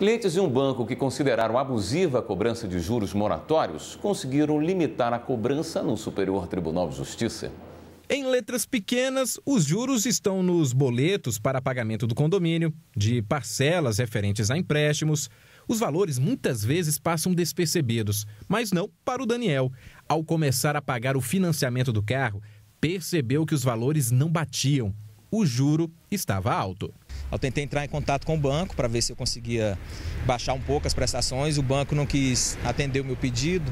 Clientes de um banco que consideraram abusiva a cobrança de juros moratórios conseguiram limitar a cobrança no Superior Tribunal de Justiça. Em letras pequenas, os juros estão nos boletos para pagamento do condomínio, de parcelas referentes a empréstimos. Os valores muitas vezes passam despercebidos, mas não para o Daniel. Ao começar a pagar o financiamento do carro, percebeu que os valores não batiam. O juro estava alto. Eu tentei entrar em contato com o banco para ver se eu conseguia baixar um pouco as prestações. O banco não quis atender o meu pedido.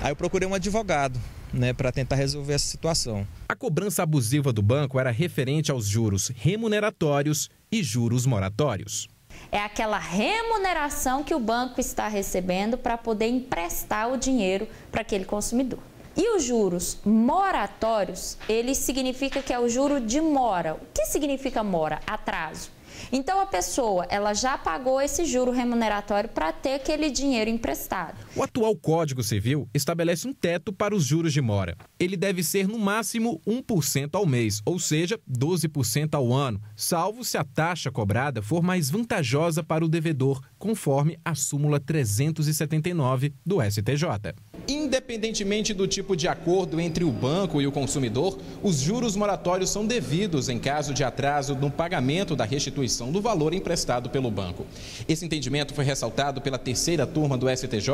Aí eu procurei um advogado né, para tentar resolver essa situação. A cobrança abusiva do banco era referente aos juros remuneratórios e juros moratórios. É aquela remuneração que o banco está recebendo para poder emprestar o dinheiro para aquele consumidor. E os juros moratórios, ele significa que é o juro de mora. O significa mora? Atraso. Então a pessoa, ela já pagou esse juro remuneratório para ter aquele dinheiro emprestado. O atual Código Civil estabelece um teto para os juros de mora. Ele deve ser no máximo 1% ao mês, ou seja, 12% ao ano, salvo se a taxa cobrada for mais vantajosa para o devedor, conforme a súmula 379 do STJ. Independentemente do tipo de acordo entre o banco e o consumidor, os juros moratórios são devidos em caso de atraso no pagamento da restituição do valor emprestado pelo banco. Esse entendimento foi ressaltado pela terceira turma do STJ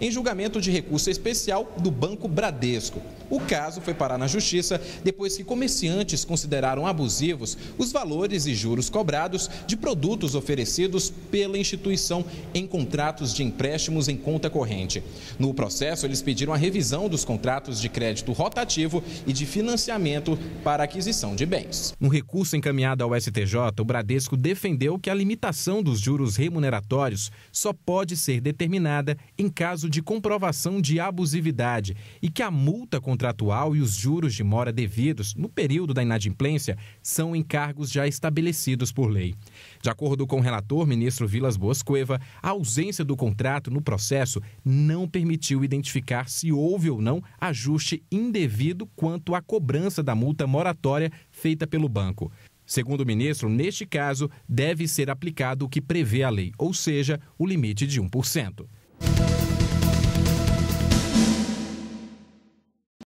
em julgamento de recurso especial do Banco Bradesco. O caso foi parar na Justiça depois que comerciantes consideraram abusivos os valores e juros cobrados de produtos oferecidos pela instituição em contratos de empréstimos em conta corrente. No processo, eles eles pediram a revisão dos contratos de crédito rotativo e de financiamento para aquisição de bens. No recurso encaminhado ao STJ, o Bradesco defendeu que a limitação dos juros remuneratórios só pode ser determinada em caso de comprovação de abusividade e que a multa contratual e os juros de mora devidos no período da inadimplência são encargos já estabelecidos por lei. De acordo com o relator, ministro Vilas Boas Cueva, a ausência do contrato no processo não permitiu identificar verificar se houve ou não ajuste indevido quanto à cobrança da multa moratória feita pelo banco. Segundo o ministro, neste caso, deve ser aplicado o que prevê a lei, ou seja, o limite de 1%.